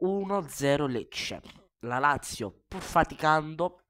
1-0 Lecce. La Lazio, pur faticando,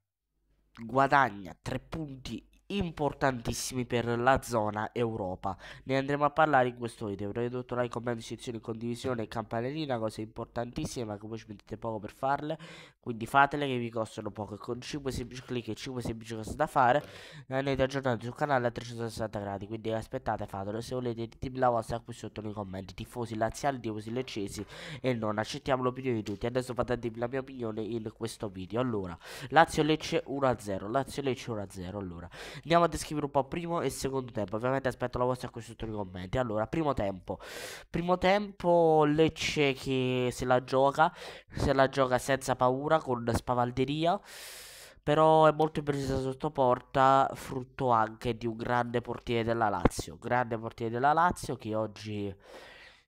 guadagna 3 punti importantissimi per la zona Europa. Ne andremo a parlare in questo video. Vi ridotto like, commenti, sezione, condivisione e campanellina, cose importantissime, ma che voi ci mettete poco per farle. Quindi fatele che vi costano poco. con 5 semplici clic e 5 semplici cose da fare, andate aggiornati sul canale a 360 gradi. Quindi aspettate, fatelo. Se volete, ditemi la vostra qui sotto nei commenti. Tifosi laziali, tifosi leccesi e non accettiamo l'opinione di tutti. Adesso fatemi la mia opinione in questo video. Allora, Lazio Lecce 1-0. Lazio Lecce 1-0. Allora andiamo a descrivere un po' primo e secondo tempo. Ovviamente aspetto la vostra qui sotto nei commenti. Allora, primo tempo. Primo tempo Lecce che se la gioca, se la gioca senza paura, con spavalderia. Però è molto precisa sotto porta, frutto anche di un grande portiere della Lazio. Grande portiere della Lazio che oggi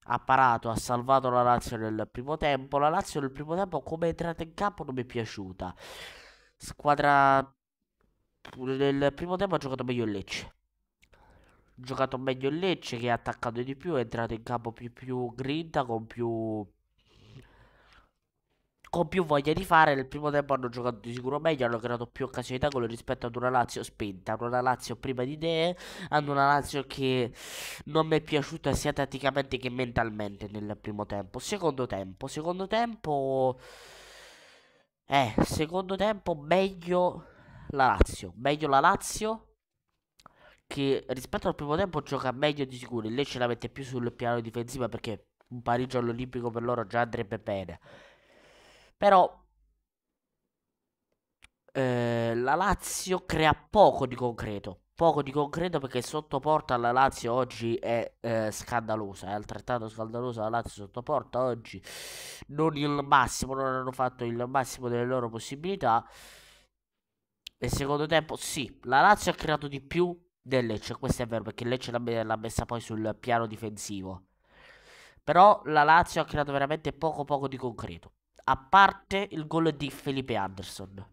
ha parato, ha salvato la Lazio nel primo tempo. La Lazio nel primo tempo come è entrata in campo non mi è piaciuta. Squadra nel primo tempo ha giocato meglio il Lecce. Ha giocato meglio il Lecce che ha attaccato di più, è entrato in campo più, più grinta, con più... Con più voglia di fare, nel primo tempo hanno giocato di sicuro meglio, hanno creato più occasioni da gol rispetto ad una Lazio spenta, ad una Lazio prima di idee, hanno una Lazio che non mi è piaciuta sia tatticamente che mentalmente nel primo tempo. Secondo tempo, secondo tempo... Eh, secondo tempo meglio la Lazio. Meglio la Lazio che rispetto al primo tempo gioca meglio di sicuro. Lei ce la mette più sul piano difensivo perché un pareggio all'Olimpico per loro già andrebbe bene. Però eh, la Lazio crea poco di concreto. Poco di concreto perché sottoporta la Lazio oggi è eh, scandalosa. È altrettanto scandalosa la Lazio sottoporta oggi. Non il massimo, non hanno fatto il massimo delle loro possibilità. Nel secondo tempo, sì, la Lazio ha creato di più del Lecce, questo è vero, perché il Lecce l'ha messa poi sul piano difensivo. Però la Lazio ha creato veramente poco poco di concreto. A parte il gol di Felipe Anderson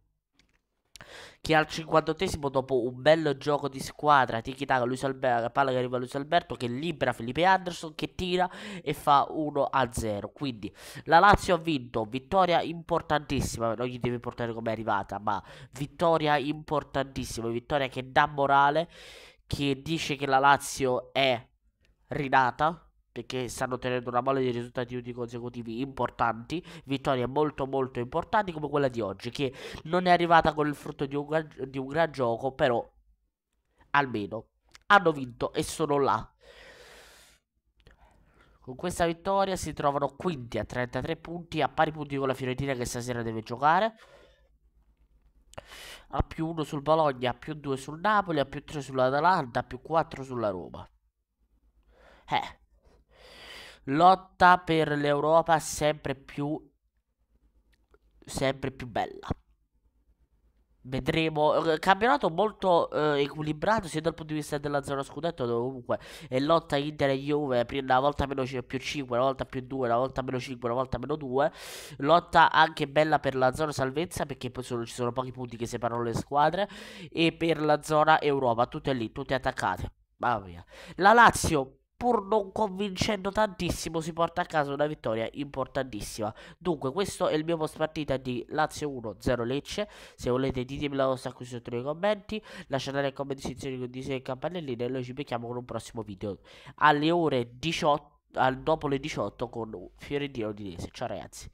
che al 58 dopo un bel gioco di squadra, tiki taka, Luis Alberto, la palla che arriva a Luis Alberto, che libera Felipe Anderson, che tira e fa 1-0. Quindi la Lazio ha vinto, vittoria importantissima, non gli deve importare è arrivata, ma vittoria importantissima, vittoria che dà morale, che dice che la Lazio è rinata che stanno tenendo una mole di risultati consecutivi importanti, vittorie molto molto importanti come quella di oggi, che non è arrivata con il frutto di un, gran, di un gran gioco, però almeno hanno vinto e sono là. Con questa vittoria si trovano quinti a 33 punti, a pari punti con la Fiorentina che stasera deve giocare. A più 1 sul Bologna, a più 2 sul Napoli, a più 3 sull'Atalanta, a più 4 sulla Roma. Eh, lotta per l'Europa sempre più sempre più bella. Vedremo, eh, campionato molto eh, equilibrato sia dal punto di vista della zona scudetto dove comunque è lotta Inter e Juve, una volta meno più 5, una volta più 2, una volta meno 5, una volta meno 2, lotta anche bella per la zona salvezza perché poi sono, ci sono pochi punti che separano le squadre e per la zona Europa, tutte lì, tutte attaccate. Mamma mia. La Lazio pur non convincendo tantissimo, si porta a casa una vittoria importantissima. Dunque, questo è il mio post partita di Lazio 1-0 Lecce. Se volete, ditemi la vostra qui sotto nei commenti. Lasciate le commenti, sezioni, condivisione e campanelline. E noi ci becchiamo con un prossimo video alle ore 18. Dopo le 18 con Fiorentino Udinese. Ciao ragazzi.